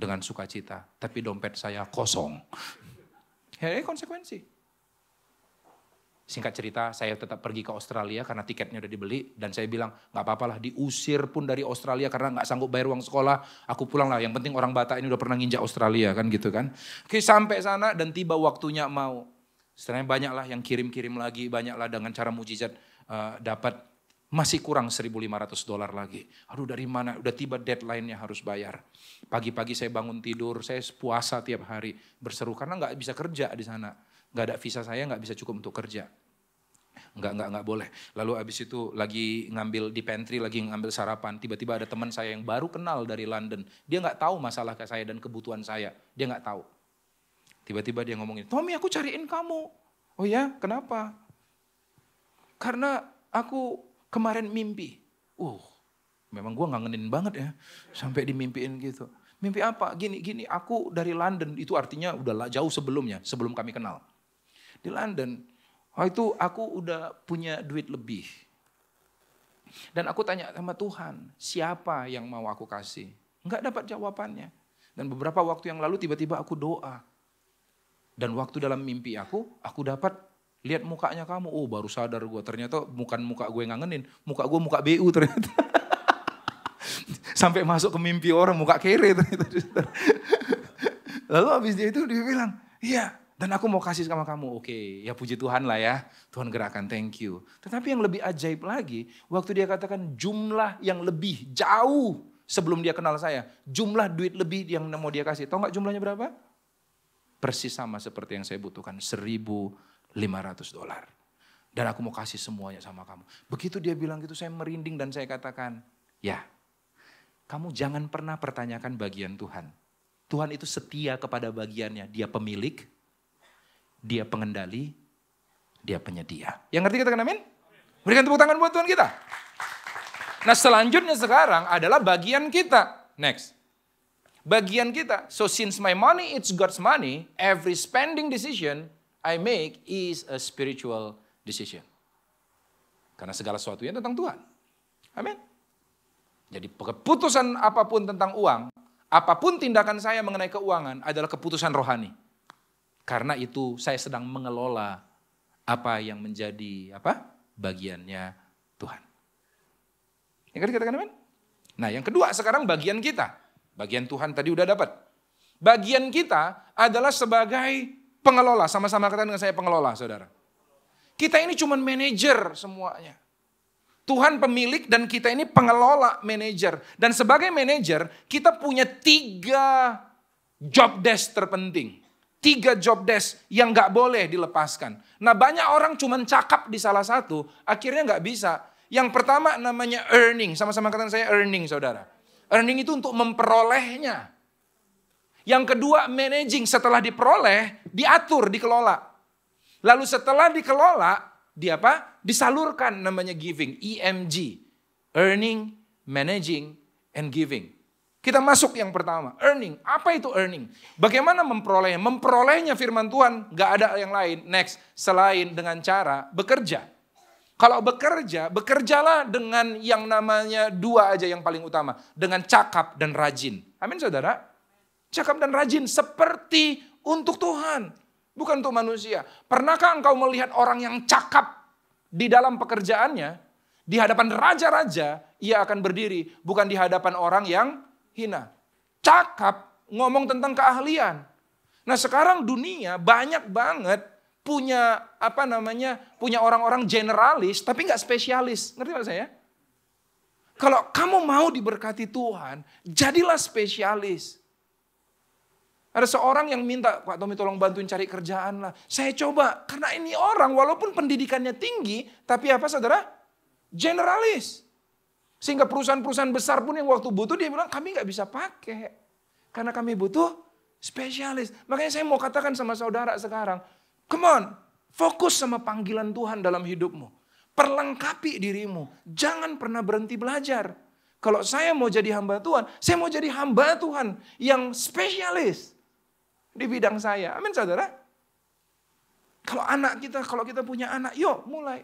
dengan sukacita, tapi dompet saya kosong. Ya, konsekuensi. Singkat cerita, saya tetap pergi ke Australia karena tiketnya udah dibeli. Dan saya bilang, gak apa-apalah diusir pun dari Australia karena gak sanggup bayar uang sekolah. Aku pulang lah, yang penting orang Batak ini udah pernah nginjak Australia kan gitu kan. Oke sampai sana dan tiba waktunya mau. Sebenarnya banyaklah yang kirim-kirim lagi, banyaklah dengan cara mujizat uh, dapat masih kurang 1.500 dolar lagi. Aduh dari mana, udah tiba deadline-nya harus bayar. Pagi-pagi saya bangun tidur, saya puasa tiap hari, berseru karena gak bisa kerja di sana nggak ada visa saya nggak bisa cukup untuk kerja. Nggak, nggak, nggak boleh. Lalu abis itu lagi ngambil di pantry, lagi ngambil sarapan. Tiba-tiba ada teman saya yang baru kenal dari London. Dia nggak tahu masalah ke saya dan kebutuhan saya. Dia nggak tahu. Tiba-tiba dia ngomongin, Tommy aku cariin kamu. Oh ya, kenapa? Karena aku kemarin mimpi. Uh, memang gue ngangenin banget ya. Sampai dimimpiin gitu. Mimpi apa? Gini, gini, aku dari London. Itu artinya udah jauh sebelumnya, sebelum kami kenal di London. waktu oh, itu aku udah punya duit lebih. Dan aku tanya sama Tuhan, siapa yang mau aku kasih? Enggak dapat jawabannya. Dan beberapa waktu yang lalu tiba-tiba aku doa. Dan waktu dalam mimpi aku, aku dapat lihat mukanya kamu. Oh baru sadar gue, ternyata bukan muka gue ngangenin, muka gue muka BU ternyata. Sampai masuk ke mimpi orang, muka kere ternyata. Lalu habis dia itu dia bilang, iya dan aku mau kasih sama kamu, oke okay, ya puji Tuhan lah ya, Tuhan gerakan thank you. Tetapi yang lebih ajaib lagi, waktu dia katakan jumlah yang lebih jauh sebelum dia kenal saya, jumlah duit lebih yang mau dia kasih. tau gak jumlahnya berapa? Persis sama seperti yang saya butuhkan, 1.500 dolar. Dan aku mau kasih semuanya sama kamu. Begitu dia bilang gitu, saya merinding dan saya katakan, ya kamu jangan pernah pertanyakan bagian Tuhan. Tuhan itu setia kepada bagiannya, dia pemilik, dia pengendali, dia penyedia. Yang ngerti katakan amin? Berikan tepuk tangan buat Tuhan kita. Nah selanjutnya sekarang adalah bagian kita. Next. Bagian kita. So since my money it's God's money, every spending decision I make is a spiritual decision. Karena segala sesuatu yang tentang Tuhan. Amin. Jadi keputusan apapun tentang uang, apapun tindakan saya mengenai keuangan adalah keputusan rohani. Karena itu saya sedang mengelola apa yang menjadi apa bagiannya Tuhan. Yang tadi katakan amin? Nah yang kedua sekarang bagian kita. Bagian Tuhan tadi udah dapat. Bagian kita adalah sebagai pengelola. Sama-sama katakan dengan saya pengelola saudara. Kita ini cuma manajer semuanya. Tuhan pemilik dan kita ini pengelola manajer. Dan sebagai manajer kita punya tiga job desk terpenting. Tiga job desk yang nggak boleh dilepaskan. Nah banyak orang cuma cakap di salah satu, akhirnya nggak bisa. Yang pertama namanya earning, sama-sama kata saya earning saudara. Earning itu untuk memperolehnya. Yang kedua managing, setelah diperoleh, diatur, dikelola. Lalu setelah dikelola, di apa? Disalurkan namanya giving, EMG. Earning, managing, and giving. Kita masuk yang pertama, earning. Apa itu earning? Bagaimana memperolehnya? Memperolehnya firman Tuhan gak ada yang lain. Next, selain dengan cara bekerja. Kalau bekerja, bekerjalah dengan yang namanya dua aja yang paling utama. Dengan cakap dan rajin. Amin saudara? Cakap dan rajin seperti untuk Tuhan. Bukan untuk manusia. Pernahkah engkau melihat orang yang cakap di dalam pekerjaannya? Di hadapan raja-raja, ia akan berdiri. Bukan di hadapan orang yang hina. Cakap ngomong tentang keahlian. Nah sekarang dunia banyak banget punya apa namanya punya orang-orang generalis tapi nggak spesialis. Ngerti maksud saya? Kalau kamu mau diberkati Tuhan, jadilah spesialis. Ada seorang yang minta, Pak Tommy tolong bantuin cari kerjaan lah. Saya coba, karena ini orang walaupun pendidikannya tinggi, tapi apa saudara? Generalis. Sehingga perusahaan-perusahaan besar pun yang waktu butuh dia bilang kami nggak bisa pakai. Karena kami butuh spesialis. Makanya saya mau katakan sama saudara sekarang, come on, fokus sama panggilan Tuhan dalam hidupmu. Perlengkapi dirimu, jangan pernah berhenti belajar. Kalau saya mau jadi hamba Tuhan, saya mau jadi hamba Tuhan yang spesialis di bidang saya. Amin saudara. Kalau anak kita, kalau kita punya anak, yuk mulai.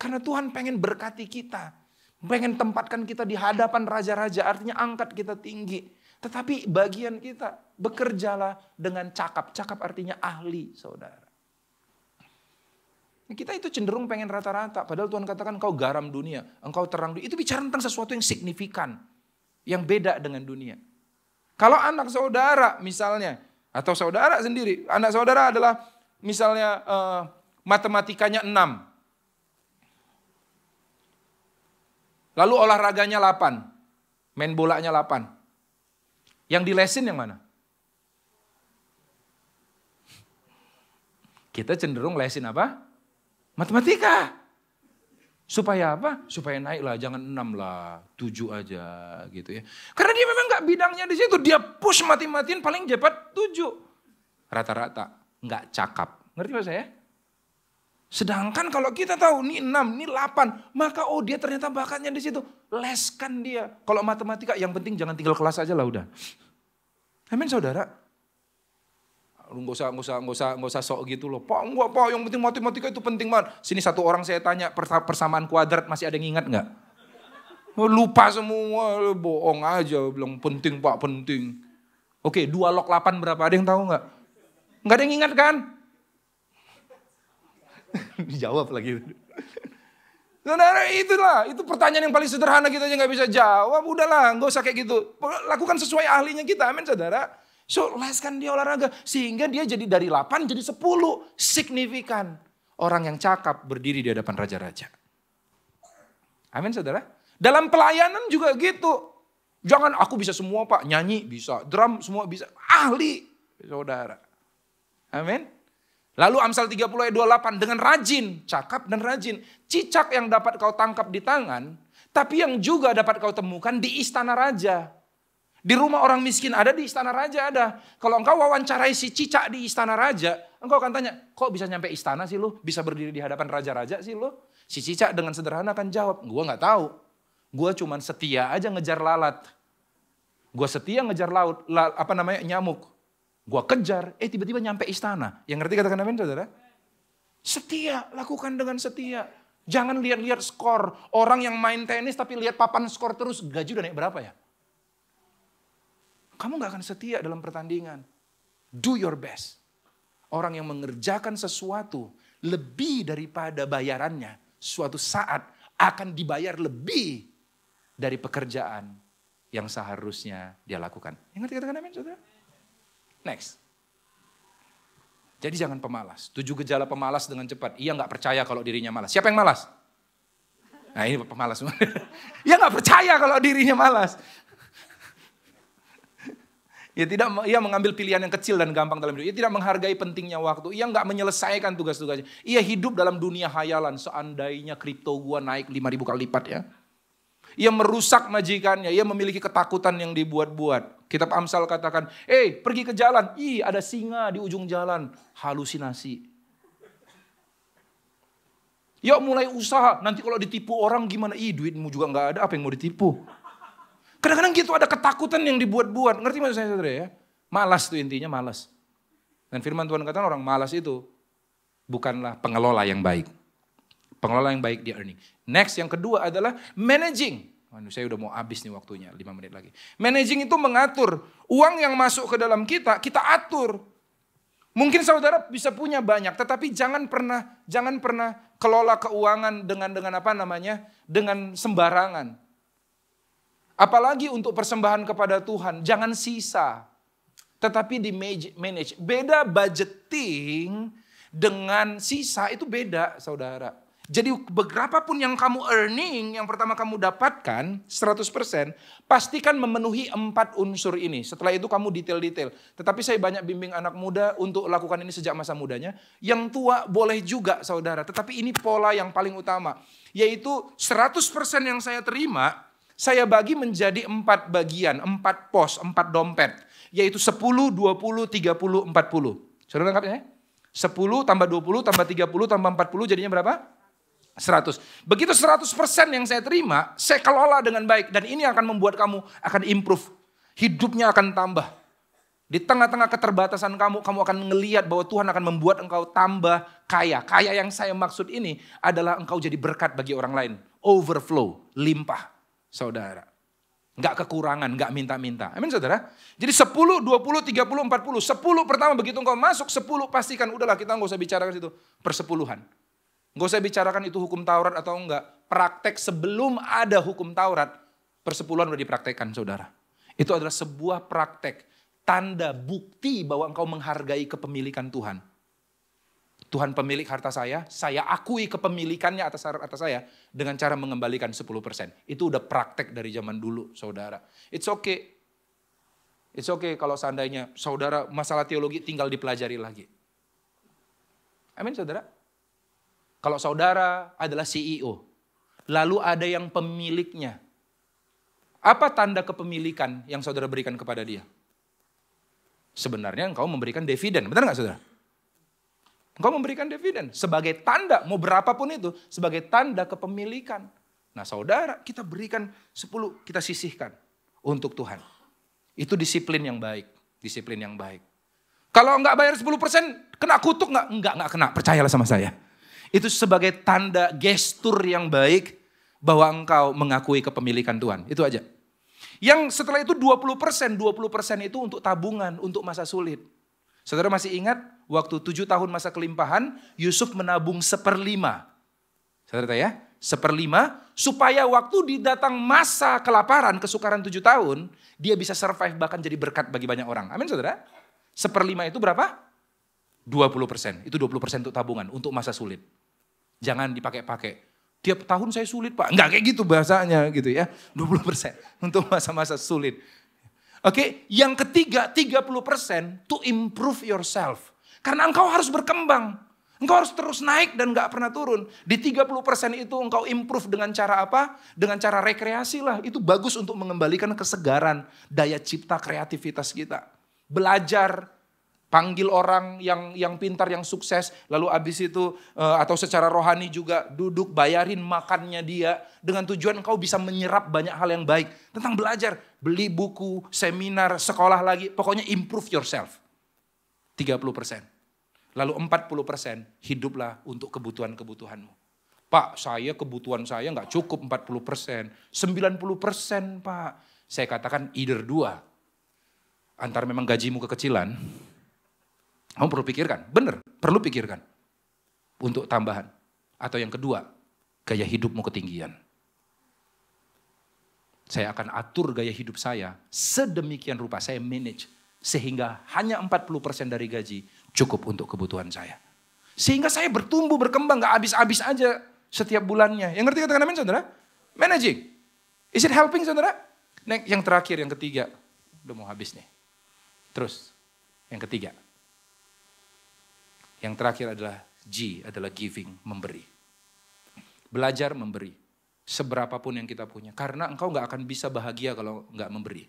Karena Tuhan pengen berkati kita Pengen tempatkan kita di hadapan raja-raja, artinya angkat kita tinggi. Tetapi bagian kita, bekerjalah dengan cakap. Cakap artinya ahli, saudara. Nah, kita itu cenderung pengen rata-rata. Padahal Tuhan katakan kau garam dunia, engkau terang dunia. Itu bicara tentang sesuatu yang signifikan. Yang beda dengan dunia. Kalau anak saudara misalnya, atau saudara sendiri. Anak saudara adalah misalnya uh, matematikanya enam. Lalu olahraganya 8. Main bolanya 8. Yang di lesin yang mana? Kita cenderung lesin apa? Matematika. Supaya apa? Supaya naik lah, jangan 6 lah, 7 aja gitu ya. Karena dia memang gak bidangnya di situ, dia push mati matian paling cepat 7. Rata-rata gak cakap. Ngerti maksud saya? Sedangkan kalau kita tahu ini 6, ini 8, maka oh dia ternyata bakatnya di situ. Leskan dia. Kalau matematika yang penting jangan tinggal kelas aja lah udah. Amin saudara. lu gak usah, gak usah, gak usah, gak usah sok gitu loh. Pak, enggak, Pak, yang penting matematika itu penting banget. Sini satu orang saya tanya, persamaan kuadrat masih ada yang ingat nggak? Oh, lupa semua, bohong aja, bilang penting pak, penting. Oke, dua log 8 berapa, ada yang tahu nggak? Nggak ada yang ingat kan? Dijawab lagi. Saudara itulah, itu pertanyaan yang paling sederhana kita aja gak bisa jawab. Udahlah, gak usah kayak gitu. Lakukan sesuai ahlinya kita, amin saudara. So, leskan dia olahraga. Sehingga dia jadi dari 8 jadi 10. Signifikan. Orang yang cakap berdiri di hadapan raja-raja. Amin saudara. Dalam pelayanan juga gitu. Jangan aku bisa semua pak, nyanyi bisa, drum semua bisa. Ahli saudara. Amin. Lalu Amsal 30 ayat 28 dengan rajin, cakap dan rajin. Cicak yang dapat kau tangkap di tangan, tapi yang juga dapat kau temukan di istana raja. Di rumah orang miskin ada, di istana raja ada. Kalau engkau wawancarai si cicak di istana raja, engkau akan tanya, kok bisa nyampe istana sih lu? Bisa berdiri di hadapan raja-raja sih lu? Si cicak dengan sederhana akan jawab, gua gak tahu. Gua cuman setia aja ngejar lalat. Gua setia ngejar laut, la, apa namanya nyamuk. Gua kejar, eh tiba-tiba nyampe istana. Yang ngerti katakan amin saudara? Setia, lakukan dengan setia. Jangan lihat-lihat skor. Orang yang main tenis tapi lihat papan skor terus gaji udah naik berapa ya? Kamu gak akan setia dalam pertandingan. Do your best. Orang yang mengerjakan sesuatu lebih daripada bayarannya, suatu saat akan dibayar lebih dari pekerjaan yang seharusnya dia lakukan. Yang ngerti katakan amin saudara? Next. Jadi jangan pemalas. Tujuh gejala pemalas dengan cepat. Ia nggak percaya kalau dirinya malas. Siapa yang malas? Nah ini pemalas. ia iya, nggak percaya kalau dirinya malas. Ia tidak ia mengambil pilihan yang kecil dan gampang dalam hidup. Ia tidak menghargai pentingnya waktu. Ia nggak menyelesaikan tugas-tugasnya. Ia hidup dalam dunia hayalan. Seandainya kripto gua naik 5000 kali lipat ya. Ia merusak majikannya, ia memiliki ketakutan yang dibuat-buat. Kitab Amsal katakan, eh pergi ke jalan, ih ada singa di ujung jalan, halusinasi. Yuk ya, mulai usaha, nanti kalau ditipu orang gimana, ih duitmu juga nggak ada, apa yang mau ditipu. Kadang-kadang gitu ada ketakutan yang dibuat-buat, ngerti maksud saya saudara ya? Malas tuh intinya, malas. Dan firman Tuhan katakan orang malas itu bukanlah pengelola yang baik pengelola yang baik dia earning. Next yang kedua adalah managing. Waduh, saya udah mau habis nih waktunya, 5 menit lagi. Managing itu mengatur uang yang masuk ke dalam kita, kita atur. Mungkin saudara bisa punya banyak, tetapi jangan pernah jangan pernah kelola keuangan dengan dengan apa namanya? dengan sembarangan. Apalagi untuk persembahan kepada Tuhan, jangan sisa. Tetapi di manage. Beda budgeting dengan sisa itu beda, saudara. Jadi berapapun yang kamu earning, yang pertama kamu dapatkan 100%, pastikan memenuhi empat unsur ini. Setelah itu kamu detail-detail. Tetapi saya banyak bimbing anak muda untuk lakukan ini sejak masa mudanya. Yang tua boleh juga saudara, tetapi ini pola yang paling utama. Yaitu 100% yang saya terima, saya bagi menjadi empat bagian, empat pos, empat dompet. Yaitu 10, 20, 30, 40. Saudara nangkapnya ya? 10 tambah 20 tambah 30 tambah 40 jadinya berapa? 100. Begitu 100% yang saya terima, saya kelola dengan baik. Dan ini akan membuat kamu akan improve. Hidupnya akan tambah. Di tengah-tengah keterbatasan kamu, kamu akan melihat bahwa Tuhan akan membuat engkau tambah kaya. Kaya yang saya maksud ini adalah engkau jadi berkat bagi orang lain. Overflow, limpah, saudara. Enggak kekurangan, enggak minta-minta. Amin saudara? Jadi 10, 20, 30, 40. 10 pertama begitu engkau masuk, 10 pastikan udahlah kita enggak usah bicara ke situ. Persepuluhan. Gak usah bicarakan itu hukum Taurat atau enggak. Praktek sebelum ada hukum Taurat, persepuluhan udah dipraktekkan saudara. Itu adalah sebuah praktek, tanda bukti bahwa engkau menghargai kepemilikan Tuhan. Tuhan pemilik harta saya, saya akui kepemilikannya atas harta saya dengan cara mengembalikan 10%. Itu udah praktek dari zaman dulu saudara. It's okay. It's okay kalau seandainya saudara masalah teologi tinggal dipelajari lagi. Amin saudara. Kalau saudara adalah CEO, lalu ada yang pemiliknya. Apa tanda kepemilikan yang saudara berikan kepada dia? Sebenarnya engkau memberikan dividen, benar nggak saudara? Engkau memberikan dividen sebagai tanda, mau berapapun itu, sebagai tanda kepemilikan. Nah saudara, kita berikan 10, kita sisihkan untuk Tuhan. Itu disiplin yang baik, disiplin yang baik. Kalau enggak bayar 10%, kena kutuk enggak? Enggak, enggak kena, percayalah sama saya. Itu sebagai tanda gestur yang baik bahwa engkau mengakui kepemilikan Tuhan. Itu aja. Yang setelah itu 20 persen, 20 persen itu untuk tabungan, untuk masa sulit. Saudara masih ingat waktu tujuh tahun masa kelimpahan, Yusuf menabung seperlima. Saudara ya, seperlima supaya waktu didatang masa kelaparan, kesukaran tujuh tahun, dia bisa survive bahkan jadi berkat bagi banyak orang. Amin saudara? Seperlima itu berapa? 20 persen. Itu 20 persen untuk tabungan, untuk masa sulit. Jangan dipakai-pakai. Tiap tahun saya sulit Pak. Enggak kayak gitu bahasanya gitu ya. 20 untuk masa-masa sulit. Oke, yang ketiga 30 to improve yourself. Karena engkau harus berkembang. Engkau harus terus naik dan gak pernah turun. Di 30% itu engkau improve dengan cara apa? Dengan cara rekreasi lah. Itu bagus untuk mengembalikan kesegaran, daya cipta kreativitas kita. Belajar, Panggil orang yang yang pintar, yang sukses, lalu abis itu eh, atau secara rohani juga duduk bayarin makannya dia dengan tujuan kau bisa menyerap banyak hal yang baik tentang belajar, beli buku, seminar, sekolah lagi, pokoknya improve yourself. 30 Lalu 40 hiduplah untuk kebutuhan-kebutuhanmu. Pak, saya kebutuhan saya nggak cukup 40 persen. 90 persen, Pak. Saya katakan either dua. Antara memang gajimu kekecilan, kamu perlu pikirkan, benar, perlu pikirkan. Untuk tambahan. Atau yang kedua, gaya hidupmu ketinggian. Saya akan atur gaya hidup saya sedemikian rupa, saya manage. Sehingga hanya 40% dari gaji cukup untuk kebutuhan saya. Sehingga saya bertumbuh, berkembang, gak habis-habis aja setiap bulannya. Yang ngerti katakan amin saudara? Managing. Is it helping saudara? Yang terakhir, yang ketiga. Udah mau habis nih. Terus, yang ketiga. Yang terakhir adalah G, adalah giving, memberi. Belajar memberi, seberapapun yang kita punya. Karena engkau nggak akan bisa bahagia kalau nggak memberi.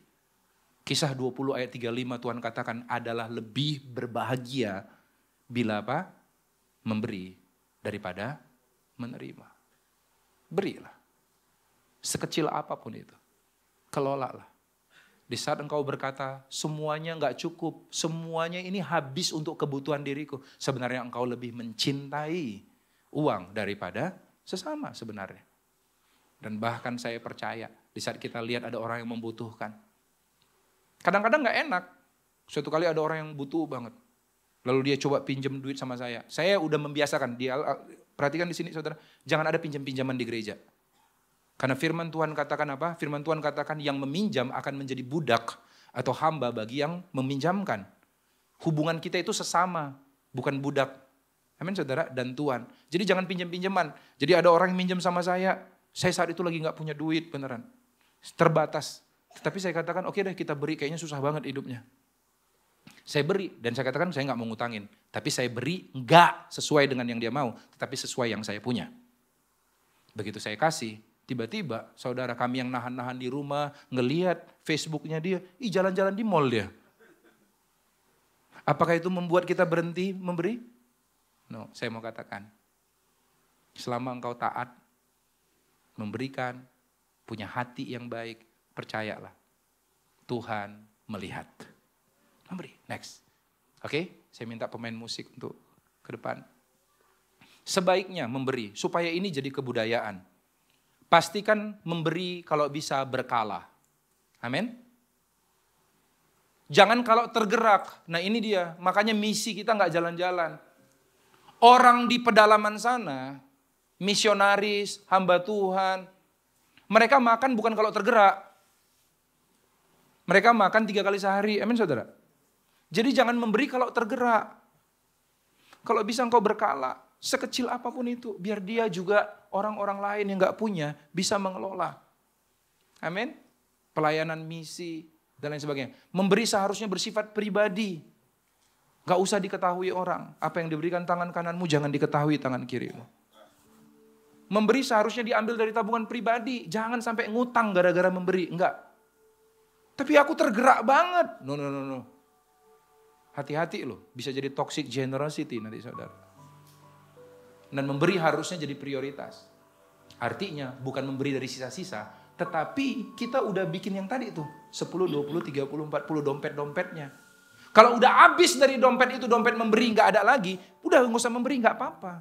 Kisah 20 ayat 35 Tuhan katakan adalah lebih berbahagia bila apa? Memberi daripada menerima. Berilah. Sekecil apapun itu. Kelolalah. Di saat engkau berkata, semuanya nggak cukup, semuanya ini habis untuk kebutuhan diriku. Sebenarnya engkau lebih mencintai uang daripada sesama sebenarnya. Dan bahkan saya percaya, di saat kita lihat ada orang yang membutuhkan. Kadang-kadang nggak enak. Suatu kali ada orang yang butuh banget. Lalu dia coba pinjam duit sama saya. Saya udah membiasakan, dia perhatikan di sini saudara, jangan ada pinjam-pinjaman di gereja. Karena firman Tuhan katakan apa? Firman Tuhan katakan yang meminjam akan menjadi budak atau hamba bagi yang meminjamkan. Hubungan kita itu sesama, bukan budak. Amin saudara, dan Tuhan. Jadi jangan pinjam-pinjaman. Jadi ada orang yang minjam sama saya, saya saat itu lagi nggak punya duit beneran. Terbatas. Tetapi saya katakan, oke okay deh kita beri, kayaknya susah banget hidupnya. Saya beri, dan saya katakan saya nggak mau ngutangin. Tapi saya beri nggak sesuai dengan yang dia mau, tetapi sesuai yang saya punya. Begitu saya kasih, Tiba-tiba saudara kami yang nahan-nahan di rumah, ngeliat Facebooknya dia, ih jalan-jalan di mall dia. Apakah itu membuat kita berhenti memberi? No, saya mau katakan. Selama engkau taat, memberikan, punya hati yang baik, percayalah. Tuhan melihat. Memberi, next. Oke, okay? saya minta pemain musik untuk ke depan. Sebaiknya memberi, supaya ini jadi kebudayaan pastikan memberi kalau bisa berkala. Amin. Jangan kalau tergerak. Nah ini dia, makanya misi kita nggak jalan-jalan. Orang di pedalaman sana, misionaris, hamba Tuhan, mereka makan bukan kalau tergerak. Mereka makan tiga kali sehari, amin saudara. Jadi jangan memberi kalau tergerak. Kalau bisa engkau berkala sekecil apapun itu, biar dia juga orang-orang lain yang nggak punya bisa mengelola. Amin. Pelayanan misi dan lain sebagainya. Memberi seharusnya bersifat pribadi. Gak usah diketahui orang. Apa yang diberikan tangan kananmu jangan diketahui tangan kirimu. Memberi seharusnya diambil dari tabungan pribadi. Jangan sampai ngutang gara-gara memberi. Enggak. Tapi aku tergerak banget. No, no, no, no. Hati-hati loh. Bisa jadi toxic generosity nanti saudara. Dan memberi harusnya jadi prioritas. Artinya bukan memberi dari sisa-sisa, tetapi kita udah bikin yang tadi itu. 10, 20, 30, 40 dompet-dompetnya. Kalau udah habis dari dompet itu, dompet memberi nggak ada lagi, udah nggak usah memberi nggak apa-apa.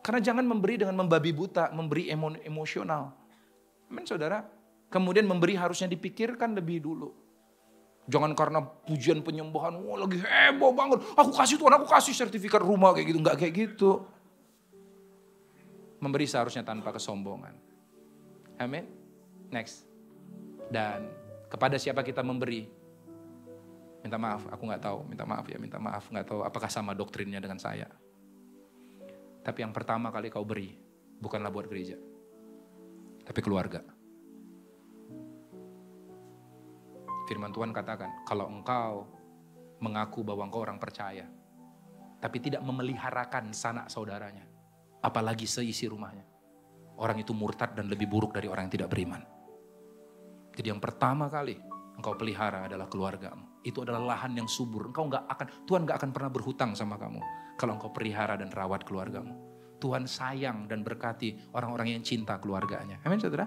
Karena jangan memberi dengan membabi buta, memberi emo emosional. Amin saudara. Kemudian memberi harusnya dipikirkan lebih dulu. Jangan karena pujian penyembuhan, wah oh, lagi heboh banget. Aku kasih Tuhan, aku kasih sertifikat rumah kayak gitu. Nggak kayak gitu. Memberi seharusnya tanpa kesombongan. Amin. Next. Dan kepada siapa kita memberi? Minta maaf, aku nggak tahu. Minta maaf ya, minta maaf. Nggak tahu apakah sama doktrinnya dengan saya. Tapi yang pertama kali kau beri, bukanlah buat gereja. Tapi keluarga. Firman Tuhan katakan, kalau engkau mengaku bahwa engkau orang percaya, tapi tidak memeliharakan sanak saudaranya, apalagi seisi rumahnya. Orang itu murtad dan lebih buruk dari orang yang tidak beriman. Jadi yang pertama kali engkau pelihara adalah keluargamu. Itu adalah lahan yang subur. Engkau nggak akan, Tuhan nggak akan pernah berhutang sama kamu kalau engkau pelihara dan rawat keluargamu. Tuhan sayang dan berkati orang-orang yang cinta keluarganya. Amin, saudara.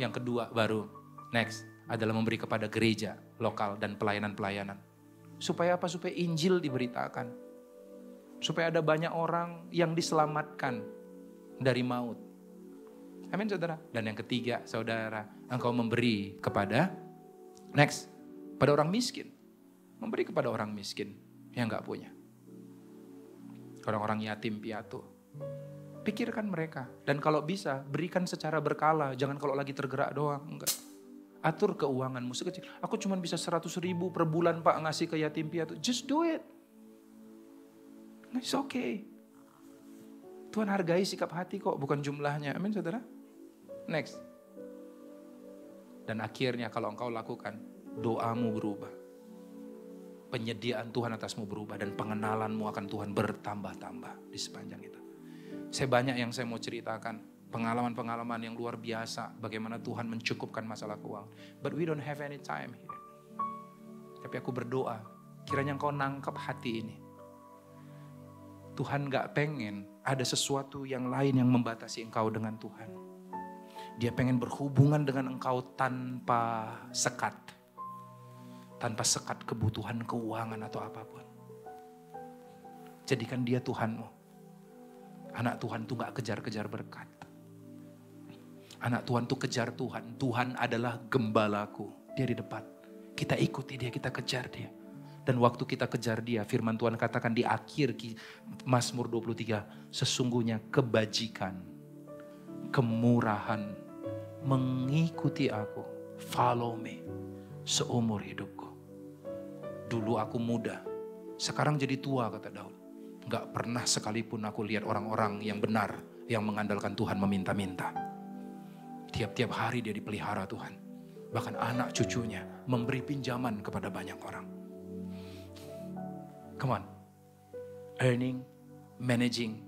Yang kedua baru next adalah memberi kepada gereja lokal dan pelayanan-pelayanan. Supaya apa? Supaya Injil diberitakan Supaya ada banyak orang yang diselamatkan dari maut. Amin saudara. Dan yang ketiga saudara, engkau memberi kepada, next, pada orang miskin. Memberi kepada orang miskin yang nggak punya. Orang-orang yatim piatu. Pikirkan mereka. Dan kalau bisa, berikan secara berkala. Jangan kalau lagi tergerak doang. Enggak. Atur keuanganmu sekecil. Aku cuma bisa 100 ribu per bulan pak ngasih ke yatim piatu. Just do it. It's okay. Tuhan hargai sikap hati kok, bukan jumlahnya. Amin saudara. Next. Dan akhirnya kalau engkau lakukan, doamu berubah. Penyediaan Tuhan atasmu berubah dan pengenalanmu akan Tuhan bertambah-tambah di sepanjang itu. Saya banyak yang saya mau ceritakan. Pengalaman-pengalaman yang luar biasa. Bagaimana Tuhan mencukupkan masalah keuangan. But we don't have any time here. Tapi aku berdoa. Kiranya engkau nangkap hati ini. Tuhan gak pengen ada sesuatu yang lain yang membatasi engkau dengan Tuhan. Dia pengen berhubungan dengan engkau tanpa sekat. Tanpa sekat kebutuhan keuangan atau apapun. Jadikan dia Tuhanmu. Anak Tuhan tuh gak kejar-kejar berkat. Anak Tuhan tuh kejar Tuhan. Tuhan adalah gembalaku. Dia di depan. Kita ikuti dia, kita kejar dia. Dan waktu kita kejar dia, firman Tuhan katakan di akhir Mazmur 23, sesungguhnya kebajikan, kemurahan, mengikuti aku, follow me, seumur hidupku. Dulu aku muda, sekarang jadi tua kata Daud. Gak pernah sekalipun aku lihat orang-orang yang benar, yang mengandalkan Tuhan meminta-minta. Tiap-tiap hari dia dipelihara Tuhan. Bahkan anak cucunya memberi pinjaman kepada banyak orang. Come on. Earning, managing,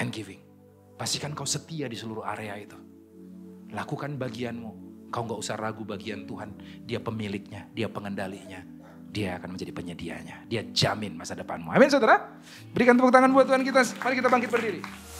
and giving. Pastikan kau setia di seluruh area itu. Lakukan bagianmu. Kau nggak usah ragu bagian Tuhan. Dia pemiliknya, dia pengendalinya. Dia akan menjadi penyedianya. Dia jamin masa depanmu. Amin saudara. Berikan tepuk tangan buat Tuhan kita. Mari kita bangkit berdiri.